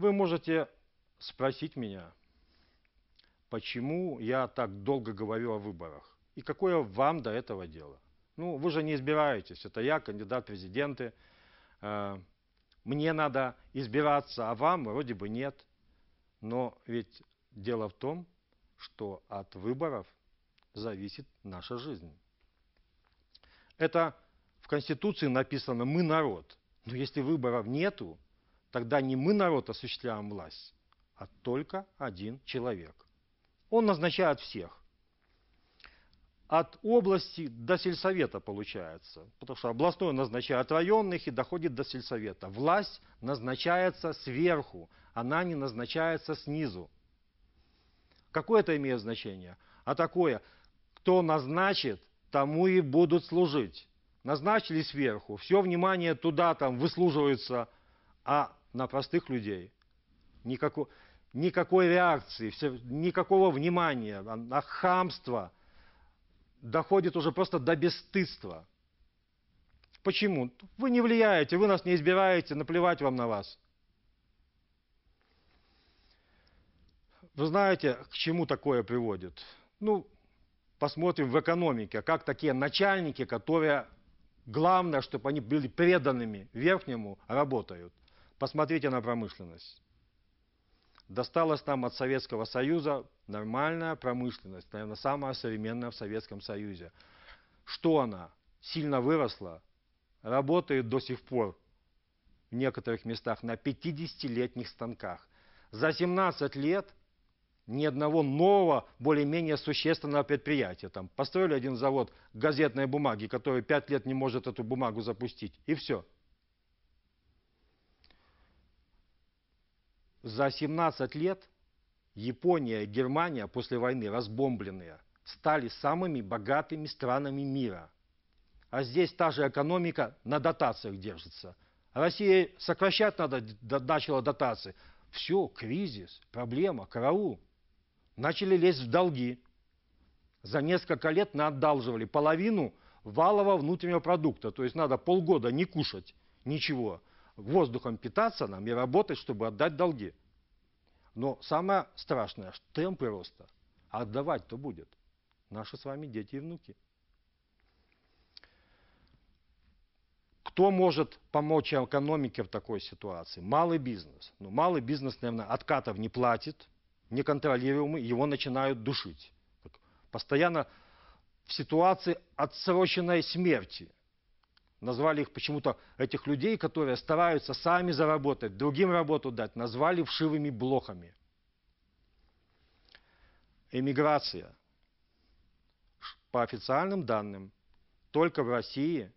Вы можете спросить меня, почему я так долго говорю о выборах и какое вам до этого дело. Ну, вы же не избираетесь, это я, кандидат в президенты. Э, мне надо избираться, а вам вроде бы нет. Но ведь дело в том, что от выборов зависит наша жизнь. Это в Конституции написано «мы народ». Но если выборов нету, Тогда не мы, народ, осуществляем власть, а только один человек. Он назначает всех. От области до сельсовета получается, потому что областной назначает районных и доходит до сельсовета. Власть назначается сверху, она не назначается снизу. Какое это имеет значение? А такое, кто назначит, тому и будут служить. Назначили сверху, все внимание туда там выслуживается, а на простых людей. Никакой, никакой реакции, все, никакого внимания, на а хамство доходит уже просто до бесстыдства. Почему? Вы не влияете, вы нас не избираете, наплевать вам на вас. Вы знаете, к чему такое приводит? Ну, посмотрим в экономике, как такие начальники, которые, главное, чтобы они были преданными верхнему, работают. Посмотрите на промышленность. Досталась нам от Советского Союза нормальная промышленность, наверное, самая современная в Советском Союзе. Что она? Сильно выросла, работает до сих пор в некоторых местах на 50-летних станках. За 17 лет ни одного нового, более-менее существенного предприятия. Там построили один завод газетной бумаги, который 5 лет не может эту бумагу запустить, и все – За 17 лет Япония и Германия после войны, разбомбленные, стали самыми богатыми странами мира. А здесь та же экономика на дотациях держится. Россия сокращать надо, начала дотации. Все, кризис, проблема, караул. Начали лезть в долги. За несколько лет наотдалживали половину валового внутреннего продукта. То есть надо полгода не кушать ничего, воздухом питаться нам и работать, чтобы отдать долги. Но самое страшное, что темпы роста а отдавать-то будет наши с вами дети и внуки. Кто может помочь экономике в такой ситуации? Малый бизнес. Ну, малый бизнес, наверное, откатов не платит, неконтролируемый, его начинают душить. Постоянно в ситуации отсроченной смерти – назвали их почему-то, этих людей, которые стараются сами заработать, другим работу дать, назвали вшивыми блохами. Эмиграция. По официальным данным, только в России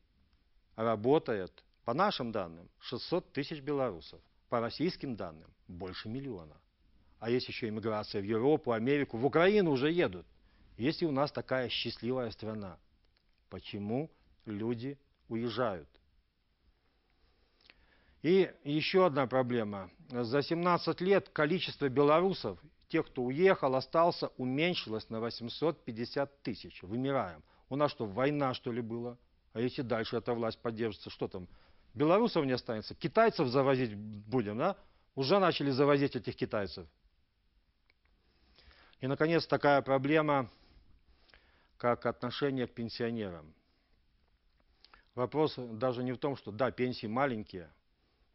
работает, по нашим данным, 600 тысяч белорусов. По российским данным, больше миллиона. А есть еще иммиграция в Европу, Америку, в Украину уже едут. Если у нас такая счастливая страна, почему люди уезжают. И еще одна проблема. За 17 лет количество белорусов, тех, кто уехал, остался, уменьшилось на 850 тысяч. Вымираем. У нас что, война, что ли, была? А если дальше эта власть поддержится, что там? Белорусов не останется? Китайцев завозить будем, да? Уже начали завозить этих китайцев. И, наконец, такая проблема, как отношение к пенсионерам. Вопрос даже не в том, что да, пенсии маленькие,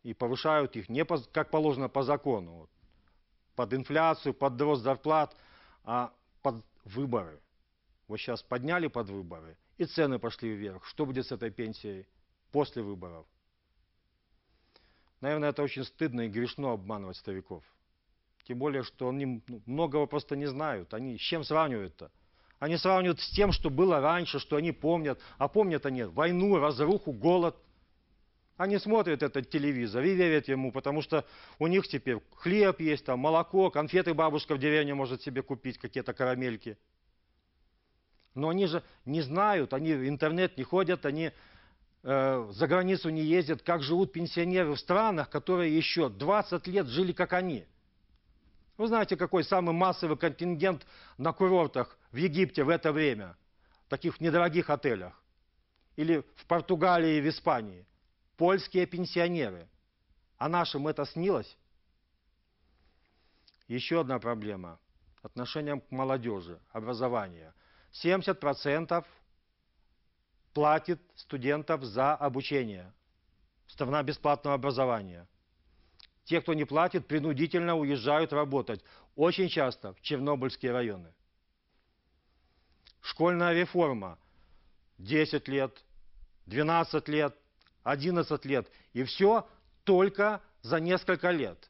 и повышают их не по, как положено по закону, вот, под инфляцию, под рост зарплат, а под выборы. Вот сейчас подняли под выборы, и цены пошли вверх. Что будет с этой пенсией после выборов? Наверное, это очень стыдно и грешно обманывать стариков. Тем более, что они ну, многого просто не знают. Они с чем сравнивают-то? Они сравнивают с тем, что было раньше, что они помнят. А помнят они войну, разруху, голод. Они смотрят этот телевизор и верят ему, потому что у них теперь хлеб есть, там, молоко, конфеты бабушка в деревне может себе купить, какие-то карамельки. Но они же не знают, они в интернет не ходят, они э, за границу не ездят, как живут пенсионеры в странах, которые еще 20 лет жили как они. Вы знаете, какой самый массовый контингент на курортах в Египте в это время, в таких недорогих отелях, или в Португалии в Испании, польские пенсионеры. А нашим это снилось? Еще одна проблема – отношением к молодежи, образование. 70% платит студентов за обучение. Страна бесплатного образования. Те, кто не платит, принудительно уезжают работать. Очень часто в Чернобыльские районы. Школьная реформа. 10 лет, 12 лет, 11 лет. И все только за несколько лет.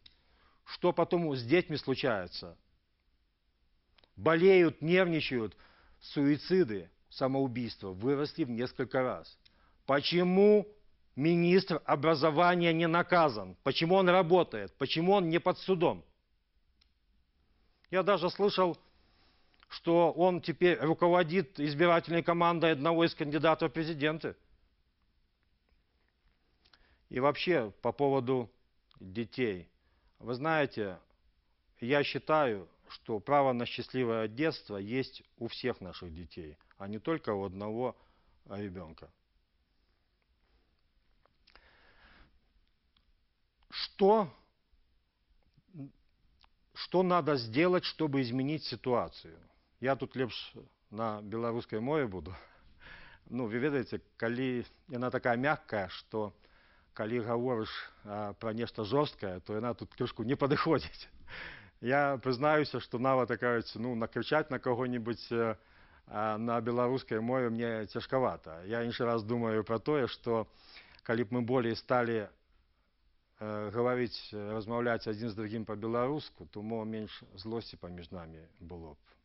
Что потом с детьми случается? Болеют, нервничают, суициды, самоубийства выросли в несколько раз. Почему министр образования не наказан? Почему он работает? Почему он не под судом? Я даже слышал что он теперь руководит избирательной командой одного из кандидатов в президенты. И вообще по поводу детей. Вы знаете, я считаю, что право на счастливое детство есть у всех наших детей, а не только у одного ребенка. Что, что надо сделать, чтобы изменить ситуацию? я тут лепш на беларускай мове буду ну вы ведаеце калі яна такая мяккая что калі гаворыш пра нешта жорсткае то яна тут крышку не падыходзіць я прызнаюся што нават такаюць ну накрычаць на каго-небудзь на беларускай мове мне цяжкавата я іншы раз думаю пра тое што калі б мы болей сталі гаварыць размаўляць адзін з другім па-беларуску то мо менш злосці паміж намі было б